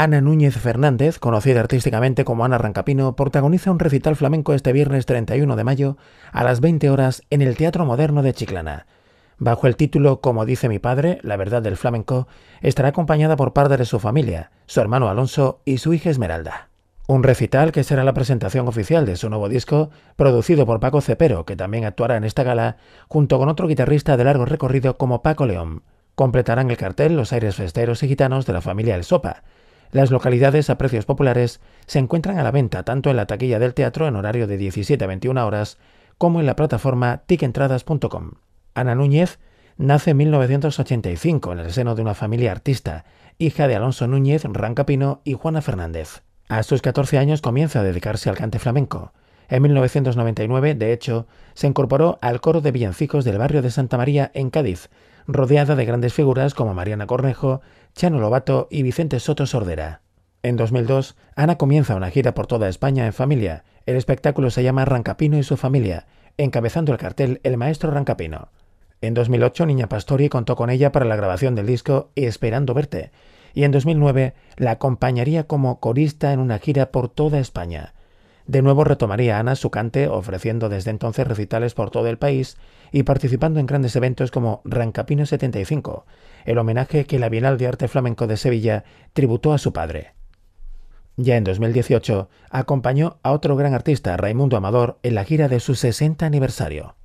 Ana Núñez Fernández, conocida artísticamente como Ana Rancapino, protagoniza un recital flamenco este viernes 31 de mayo a las 20 horas en el Teatro Moderno de Chiclana. Bajo el título Como dice mi padre, la verdad del flamenco, estará acompañada por parte de su familia, su hermano Alonso y su hija Esmeralda. Un recital que será la presentación oficial de su nuevo disco, producido por Paco Cepero, que también actuará en esta gala, junto con otro guitarrista de largo recorrido como Paco León. Completarán el cartel los aires festeros y gitanos de la familia El Sopa, las localidades a precios populares se encuentran a la venta tanto en la taquilla del teatro en horario de 17 a 21 horas como en la plataforma ticentradas.com. Ana Núñez nace en 1985 en el seno de una familia artista, hija de Alonso Núñez Rancapino y Juana Fernández. A sus 14 años comienza a dedicarse al cante flamenco. En 1999, de hecho, se incorporó al coro de villancicos del barrio de Santa María en Cádiz, rodeada de grandes figuras como Mariana Cornejo, Chano Lobato y Vicente Soto Sordera. En 2002, Ana comienza una gira por toda España en familia. El espectáculo se llama Rancapino y su familia, encabezando el cartel el maestro Rancapino. En 2008, Niña Pastori contó con ella para la grabación del disco Esperando Verte, y en 2009 la acompañaría como corista en una gira por toda España. De nuevo retomaría Ana su cante, ofreciendo desde entonces recitales por todo el país y participando en grandes eventos como Rancapino 75, el homenaje que la Bienal de Arte Flamenco de Sevilla tributó a su padre. Ya en 2018 acompañó a otro gran artista, Raimundo Amador, en la gira de su 60 aniversario.